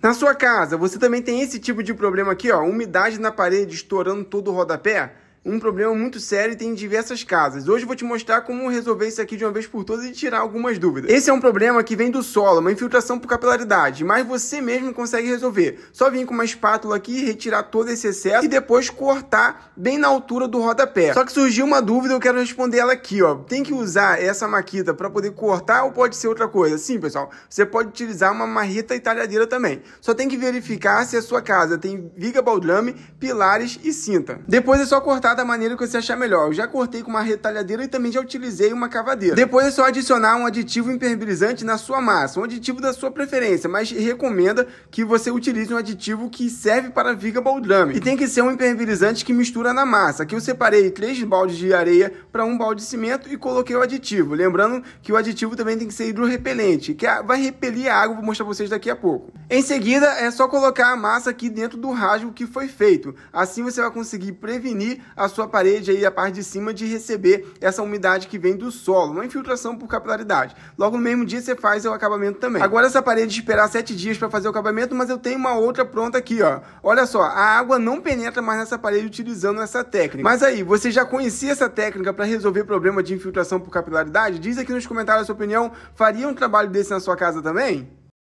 Na sua casa, você também tem esse tipo de problema aqui, ó, umidade na parede estourando todo o rodapé? um problema muito sério e tem em diversas casas. Hoje eu vou te mostrar como resolver isso aqui de uma vez por todas e tirar algumas dúvidas. Esse é um problema que vem do solo, uma infiltração por capilaridade, mas você mesmo consegue resolver. Só vir com uma espátula aqui, retirar todo esse excesso e depois cortar bem na altura do rodapé. Só que surgiu uma dúvida, e eu quero responder ela aqui, ó. Tem que usar essa maquita para poder cortar ou pode ser outra coisa? Sim, pessoal, você pode utilizar uma marreta e talhadeira também. Só tem que verificar se a sua casa tem viga baldrame, pilares e cinta. Depois é só cortar cortar da maneira que você achar melhor. Eu já cortei com uma retalhadeira e também já utilizei uma cavadeira. Depois é só adicionar um aditivo impermeabilizante na sua massa, um aditivo da sua preferência, mas recomenda que você utilize um aditivo que serve para viga baldrame. E tem que ser um impermeabilizante que mistura na massa. Aqui eu separei três baldes de areia para um balde de cimento e coloquei o aditivo. Lembrando que o aditivo também tem que ser hidrorrepelente, que é, vai repelir a água, vou mostrar para vocês daqui a pouco. Em seguida, é só colocar a massa aqui dentro do rasgo que foi feito. Assim você vai conseguir prevenir a sua parede aí, a parte de cima, de receber essa umidade que vem do solo. Uma é infiltração por capilaridade. Logo no mesmo dia você faz o acabamento também. Agora essa parede esperar 7 dias para fazer o acabamento, mas eu tenho uma outra pronta aqui, ó. Olha só, a água não penetra mais nessa parede utilizando essa técnica. Mas aí, você já conhecia essa técnica para resolver problema de infiltração por capilaridade? Diz aqui nos comentários a sua opinião. Faria um trabalho desse na sua casa também?